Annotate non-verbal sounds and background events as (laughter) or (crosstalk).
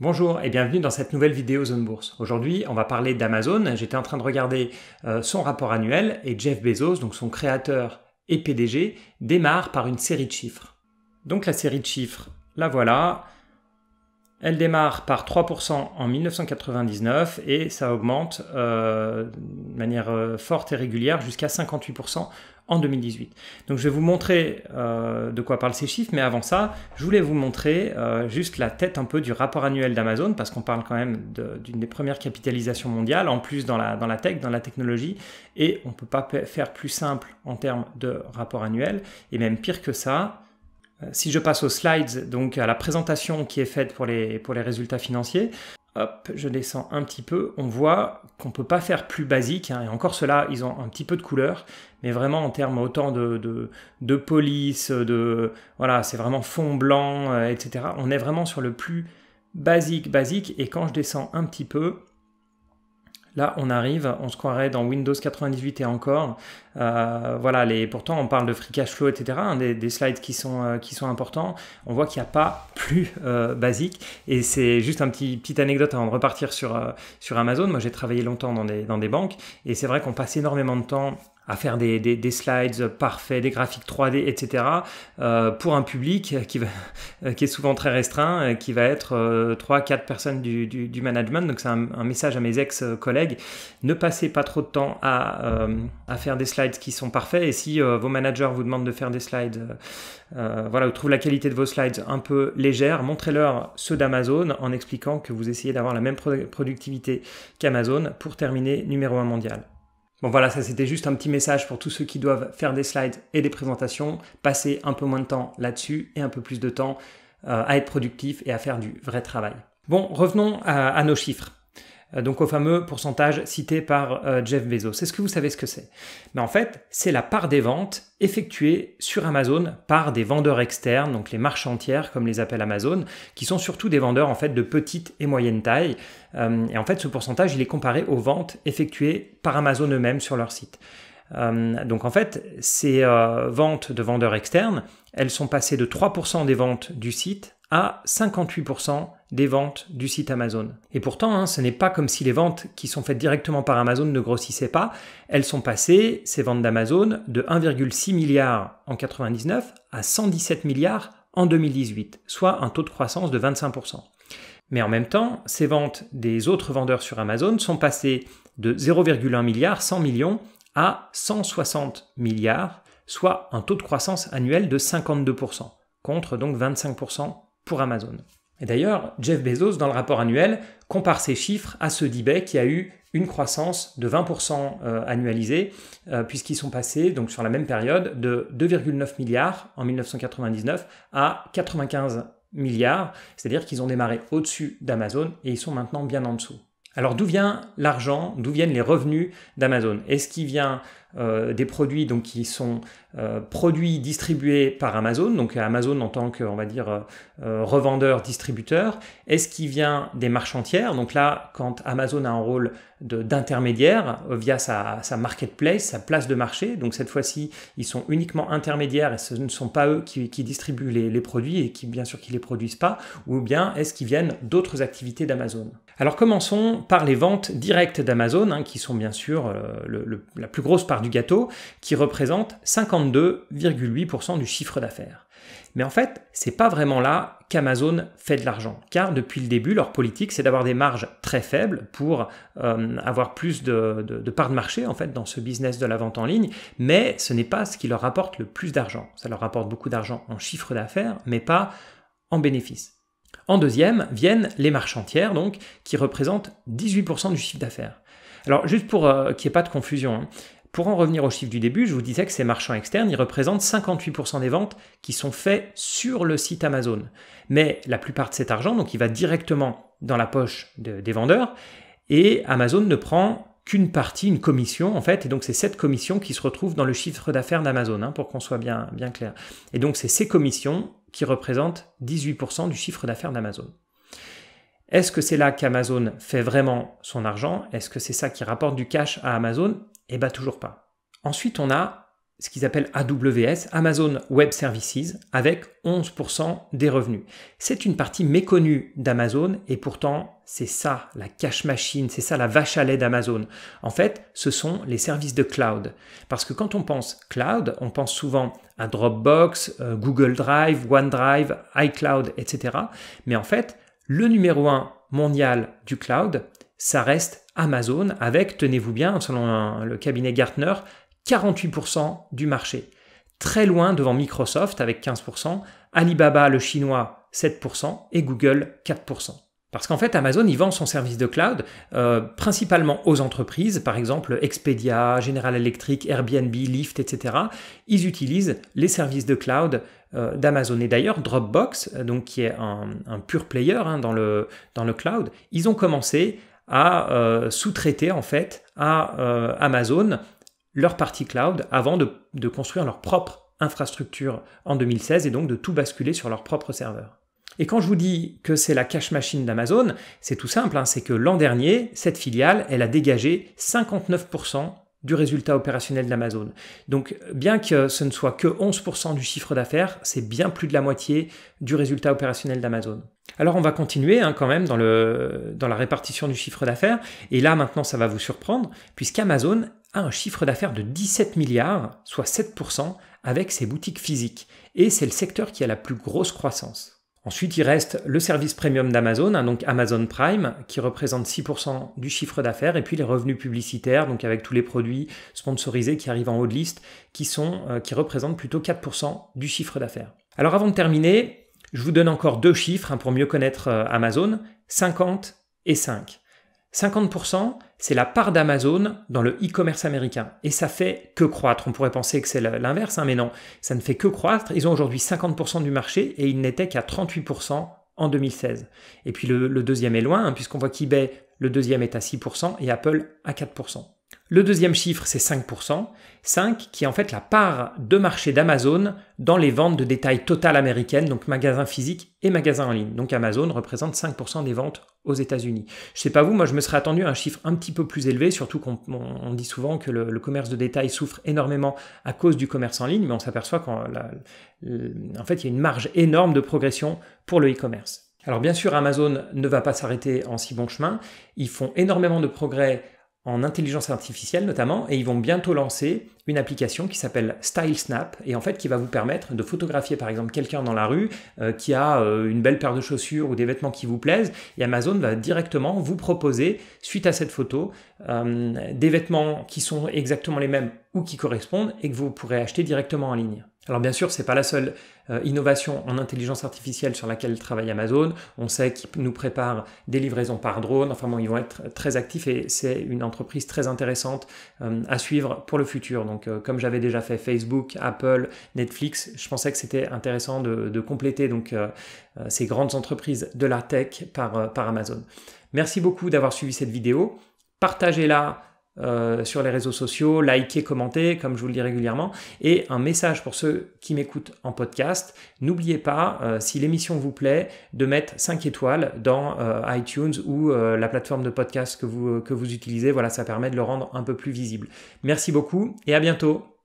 Bonjour et bienvenue dans cette nouvelle vidéo Zone Bourse. Aujourd'hui, on va parler d'Amazon. J'étais en train de regarder euh, son rapport annuel et Jeff Bezos, donc son créateur et PDG, démarre par une série de chiffres. Donc la série de chiffres, la voilà. Elle démarre par 3% en 1999 et ça augmente euh, de manière euh, forte et régulière jusqu'à 58% en 2018. Donc je vais vous montrer euh, de quoi parlent ces chiffres, mais avant ça, je voulais vous montrer euh, juste la tête un peu du rapport annuel d'Amazon, parce qu'on parle quand même d'une des premières capitalisations mondiales, en plus dans la, dans la tech, dans la technologie, et on ne peut pas faire plus simple en termes de rapport annuel, et même pire que ça, euh, si je passe aux slides, donc à la présentation qui est faite pour les, pour les résultats financiers, hop, je descends un petit peu, on voit qu'on ne peut pas faire plus basique, hein. et encore cela, ils ont un petit peu de couleur, mais vraiment en termes autant de, de, police, de voilà, c'est vraiment fond blanc, euh, etc. On est vraiment sur le plus basique, basique, et quand je descends un petit peu, Là, on arrive, on se croirait dans Windows 98 et encore. Euh, voilà, Et pourtant, on parle de free cash flow, etc. Hein, des, slides qui sont, euh, qui sont importants. On voit qu'il n'y a pas plus euh, basique. Et c'est juste un petit petite anecdote avant de repartir sur, sur Amazon. Moi, j'ai travaillé longtemps dans dans des banques. Et c'est vrai qu'on passe énormément de temps à faire des, slides parfaits, des graphiques 3D, etc. Euh, pour un public qui, va, (laughs) qui est souvent très restreint, qui va être euh, 3-4 personnes du, management. Donc c'est un, message à mes ex-collègues. Ne passez pas trop de temps à, euh, faire des slides qui sont parfaits. Et si euh, vos managers vous demandent de faire des slides, voilà, ou trouvent la qualité de vos slides un peu légère, montrez-leur ceux d'Amazon en expliquant que vous essayez d'avoir la même productivité qu'Amazon pour terminer numéro 1 mondial. Bon voilà, ça c'était juste un petit message pour tous ceux qui doivent faire des slides et des présentations, passer un peu moins de temps là-dessus et un peu plus de temps euh, à être productif et à faire du vrai travail. Bon, revenons à nos chiffres. Euh, donc au fameux pourcentage cité par euh, Jeff Bezos. Est-ce que vous savez ce que c'est Mais en fait, c'est la part des ventes effectuées sur Amazon par des vendeurs externes, donc les marchandières comme les appelle Amazon, qui sont surtout des vendeurs en fait de petite et moyenne taille. Euh, et en fait, ce pourcentage, il est comparé aux ventes effectuées par Amazon eux-mêmes sur leur site. donc en fait, ces ventes de vendeurs externes, elles sont passées de 3% des ventes du site à 58% des ventes du site Amazon. Et pourtant, hein, ce n'est pas comme si les ventes qui sont faites directement par Amazon ne grossissaient pas. Elles sont passées, ces ventes d'Amazon, de 1,6 milliard en 1999 à 117 milliards en 2018, soit un taux de croissance de 25%. Mais en même temps, ces ventes des autres vendeurs sur Amazon sont passées de 0,1 milliard, 100 millions, à 160 milliards, soit un taux de croissance annuel de 52%, contre donc 25% pour Amazon. Et d'ailleurs, Jeff Bezos, dans le rapport annuel, compare ces chiffres à ceux d'eBay qui a eu une croissance de 20% euh, annualisée, euh, puisqu'ils sont passés, donc sur la même période, de 2,9 milliards en 1999 à 95 milliards, c'est-à-dire qu'ils ont démarré au-dessus d'Amazon et ils sont maintenant bien en dessous. Alors d'où vient l'argent, d'où viennent les revenus d'Amazon Est-ce qu'il vient euh, des produits donc, qui sont euh, produits distribués par Amazon, donc Amazon en tant que, on va dire, euh, revendeur, distributeur. Est-ce qu'il vient des marchandières Donc là, quand Amazon a un rôle d'intermédiaire via sa, marketplace, sa place de marché, donc cette fois-ci, ils sont uniquement intermédiaires et ce ne sont pas eux qui, distribuent les, produits et qui, bien sûr, qui les produisent pas, ou bien est-ce qu'ils viennent d'autres activités d'Amazon Alors commençons par les ventes directes d'Amazon, hein, qui sont bien sûr la plus grosse part du gâteau, qui représente 52,8% du chiffre d'affaires. Mais en fait, c'est pas vraiment là qu'Amazon fait de l'argent, car depuis le début, leur politique, c'est d'avoir des marges très faibles pour euh, avoir plus de, de parts de marché en fait dans ce business de la vente en ligne. Mais ce n'est pas ce qui leur rapporte le plus d'argent. Ça leur rapporte beaucoup d'argent en chiffre d'affaires, mais pas en bénéfices. En deuxième viennent les marchandières, donc, qui représentent 18% du chiffre d'affaires. Alors, juste pour euh, qu'il n'y ait pas de confusion, hein. Pour en revenir au chiffre du début, je vous disais que ces marchands externes, ils représentent 58% des ventes qui sont faites sur le site Amazon. Mais la plupart de cet argent, donc, il va directement dans la poche des vendeurs et Amazon ne prend qu'une partie, une commission en fait, et donc c'est cette commission qui se retrouve dans le chiffre d'affaires d'Amazon, hein, pour qu'on soit bien, bien clair. Et donc c'est ces commissions qui représentent 18% du chiffre d'affaires d'Amazon. Est-ce que c'est là qu'Amazon fait vraiment son argent Est-ce que c'est ça qui rapporte du cash à Amazon eh bien, toujours pas. Ensuite, on a ce qu'ils appellent AWS, Amazon Web Services, avec 11% des revenus. C'est une partie méconnue d'Amazon et pourtant c'est ça la cash machine, c'est ça la vache à lait d'Amazon. En fait, ce sont les services de cloud. Parce que quand on pense cloud, on pense souvent à Dropbox, euh, Google Drive, OneDrive, iCloud, etc. Mais en fait, le numéro un mondial du cloud, ça reste Amazon avec, tenez-vous bien, selon le cabinet Gartner, 48% du marché. Très loin devant Microsoft avec 15%, Alibaba le chinois 7% et Google 4%. Parce qu'en fait, Amazon, il vend son service de cloud euh, principalement aux entreprises, par exemple Expedia, General Electric, Airbnb, Lyft, etc. Ils utilisent les services de cloud euh, d'Amazon. Et d'ailleurs, Dropbox, euh, donc, qui est un, pur player hein, dans, le, dans le cloud, ils ont commencé à euh, sous-traiter en fait à euh, Amazon leur partie cloud avant de, construire leur propre infrastructure en 2016 et donc de tout basculer sur leur propre serveur. Et quand je vous dis que c'est la cash machine d'Amazon, c'est tout simple, hein. c'est que l'an dernier, cette filiale, elle a dégagé 59% du résultat opérationnel d'Amazon. Donc bien que ce ne soit que 11% du chiffre d'affaires, c'est bien plus de la moitié du résultat opérationnel d'Amazon. Alors on va continuer hein, quand même dans, le, dans la répartition du chiffre d'affaires. Et là maintenant ça va vous surprendre, puisqu'Amazon a un chiffre d'affaires de 17 milliards, soit 7%, avec ses boutiques physiques. Et c'est le secteur qui a la plus grosse croissance. Ensuite, il reste le service premium d'Amazon, hein, donc Amazon Prime, qui représente 6% du chiffre d'affaires, et puis les revenus publicitaires, donc avec tous les produits sponsorisés qui arrivent en haut de liste, qui, sont, euh, qui représentent plutôt 4% du chiffre d'affaires. Alors avant de terminer, je vous donne encore deux chiffres hein, pour mieux connaître euh, Amazon, 50 et 5. 50%, c'est la part d'Amazon dans le e-commerce américain. Et ça fait que croître. On pourrait penser que c'est l'inverse, hein, mais non, ça ne fait que croître. Ils ont aujourd'hui 50% du marché et ils n'étaient qu'à 38% en 2016. Et puis le, deuxième est loin, hein, puisqu'on voit qu'eBay, le deuxième est à 6% et Apple à 4%. Le deuxième chiffre, c'est 5%, 5 qui est en fait la part de marché d'Amazon dans les ventes de détail total américaines, donc magasins physiques et magasins en ligne. Donc Amazon représente 5% des ventes aux États-Unis. Je sais pas vous, moi je me serais attendu à un chiffre un petit peu plus élevé, surtout qu'on dit souvent que le, commerce de détail souffre énormément à cause du commerce en ligne, mais on s'aperçoit qu'en fait il y a une marge énorme de progression pour le e-commerce. Alors bien sûr, Amazon ne va pas s'arrêter en si bon chemin. Ils font énormément de progrès en intelligence artificielle notamment, et ils vont bientôt lancer une application qui s'appelle Style Snap, et en fait qui va vous permettre de photographier par exemple quelqu'un dans la rue euh, qui a euh, une belle paire de chaussures ou des vêtements qui vous plaisent, et Amazon va directement vous proposer, suite à cette photo, euh, des vêtements qui sont exactement les mêmes ou qui correspondent, et que vous pourrez acheter directement en ligne. Alors bien sûr, ce n'est pas la seule euh, innovation en intelligence artificielle sur laquelle travaille Amazon. On sait qu'ils nous préparent des livraisons par drone. Enfin bon, ils vont être très actifs et c'est une entreprise très intéressante euh, à suivre pour le futur. Donc euh, comme j'avais déjà fait Facebook, Apple, Netflix, je pensais que c'était intéressant de, compléter donc, ces grandes entreprises de la tech par Amazon. Merci beaucoup d'avoir suivi cette vidéo. Partagez-la euh, sur les réseaux sociaux, likez, commentez, comme je vous le dis régulièrement. Et un message pour ceux qui m'écoutent en podcast, n'oubliez pas, euh, si l'émission vous plaît, de mettre 5 étoiles dans euh, iTunes ou la plateforme de podcast que vous, que vous utilisez. Voilà, ça permet de le rendre un peu plus visible. Merci beaucoup et à bientôt.